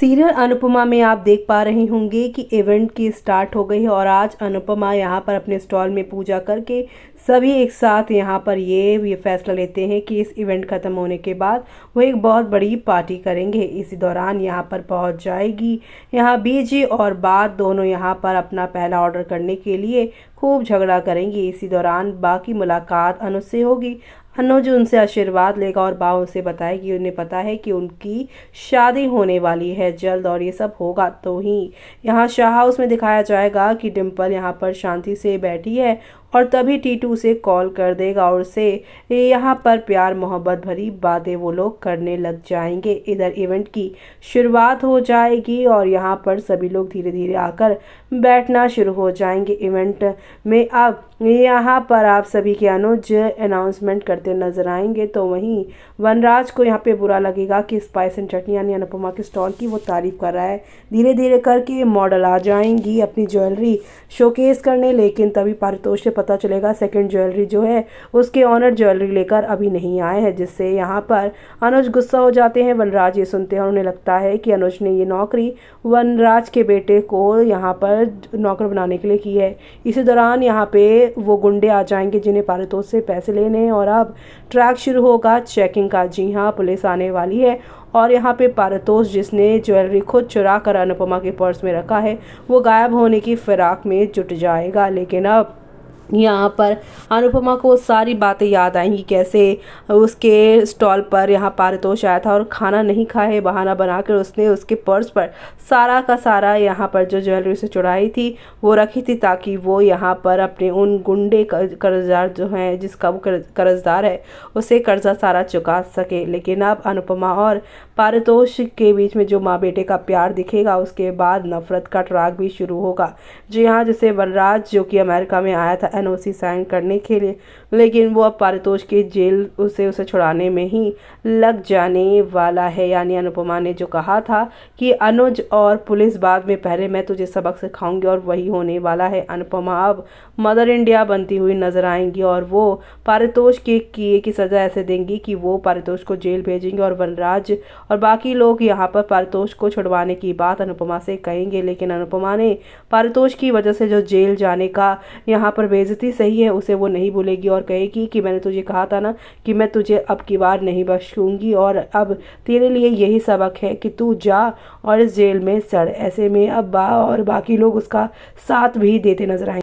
serial Anupama में आप देख पा रहे होंगे कि इवेंट की स्टार्ट हो गई है और आज अनुपमा यहाँ पर अपने स्टॉल में पूजा करके सभी एक साथ यहाँ पर ये ये फैसला लेते हैं कि इस इवेंट ख़त्म होने के बाद वो एक बहुत बड़ी पार्टी करेंगे इसी दौरान यहाँ पर पहुँच जाएगी यहाँ बीजी और बाद दोनों यहाँ पर अपना पहला ऑर्डर करने के लिए खूब झगड़ा करेंगी इसी दौरान बाकी मुलाकात अनुज से होगी अनुज उनसे आशीर्वाद लेगा और बा उसे बताएगी उन्हें पता है कि उनकी शादी होने वाली है जल्द और ये सब होगा तो ही यहाँ शाह हाउस में दिखाया जाएगा कि डिम्पल यहाँ पर शांति से बैठी है और तभी टीटू उसे कॉल कर देगा और उसे यहाँ पर प्यार मोहब्बत भरी बातें वो लोग करने लग जाएंगे इधर इवेंट की शुरुआत हो जाएगी और यहाँ पर सभी लोग धीरे धीरे आकर बैठना शुरू हो जाएंगे इवेंट में अब यहाँ पर आप सभी के अनुज अनाउंसमेंट करते नजर आएंगे तो वहीं वनराज को यहाँ पे बुरा लगेगा कि स्पाइस एंड चटनी यानी अनुपमा के स्टॉल की वो तारीफ कर रहा है धीरे धीरे करके मॉडल आ जाएंगी अपनी ज्वेलरी शोकेस करने लेकिन तभी पारितोष से पता चलेगा सेकंड ज्वेलरी जो है उसके ऑनर ज्वेलरी लेकर अभी नहीं आए हैं जिससे यहाँ पर अनुज गुस्सा हो जाते हैं वनराज ये सुनते हैं उन्हें लगता है कि अनुज ने ये नौकरी वनराज के बेटे को यहाँ पर नौकर बनाने के लिए की है इसी दौरान यहाँ पर वो गुंडे आ जाएंगे जिन्हें पारितोष से पैसे लेने हैं और अब ट्रैक शुरू होगा चेकिंग का जी हाँ पुलिस आने वाली है और यहाँ पे पारितोष जिसने ज्वेलरी खुद चुरा कर अनुपमा के पर्स में रखा है वो गायब होने की फिराक में जुट जाएगा लेकिन अब यहाँ पर अनुपमा को सारी बातें याद आएंगी कैसे उसके स्टॉल पर यहाँ पारितोष आया था और खाना नहीं खाए बहाना बनाकर उसने उसके पर्स पर सारा का सारा यहाँ पर जो ज्वेलरी उसे चुराई थी वो रखी थी ताकि वो यहाँ पर अपने उन गुंडे कर्जदार जो हैं जिसका वो कर्जदार है उसे कर्जा सारा चुका सके लेकिन अब अनुपमा और पारितोष के बीच में जो माँ बेटे का प्यार दिखेगा उसके बाद नफरत का ट्राक भी शुरू होगा जो यहाँ जैसे वनराज जो कि अमेरिका में आया था एनओसी साइन करने के लिए लेकिन वो अब पारितोष के जेल उसे उसे छुड़ाने में ही लग जाने वाला है यानी अनुपमा ने जो कहा था कि अनुज और पुलिस बाद में पहले मैं तुझे सबक सिखाऊंगी और वही होने वाला है अनुपमा अब मदर इंडिया बनती हुई नजर आएंगी और वो पारितोष के किए की सज़ा ऐसे देंगी कि वो पारितोष को जेल भेजेंगे और वनराज और बाकी लोग यहाँ पर पारितोष को छुड़वाने की बात अनुपमा से कहेंगे लेकिन अनुपमा ने पारितोष की वजह से जो जेल जाने का यहाँ पर बेज बेजती सही है उसे वो नहीं भूलेगी और कहेगी कि मैंने तुझे कहा था ना कि मैं तुझे अब की बार नहीं बख्शूंगी और अब तेरे लिए यही सबक है कि तू जा और इस जेल में सड़ ऐसे में अब बा और बाकी लोग उसका साथ भी देते नजर आएंगे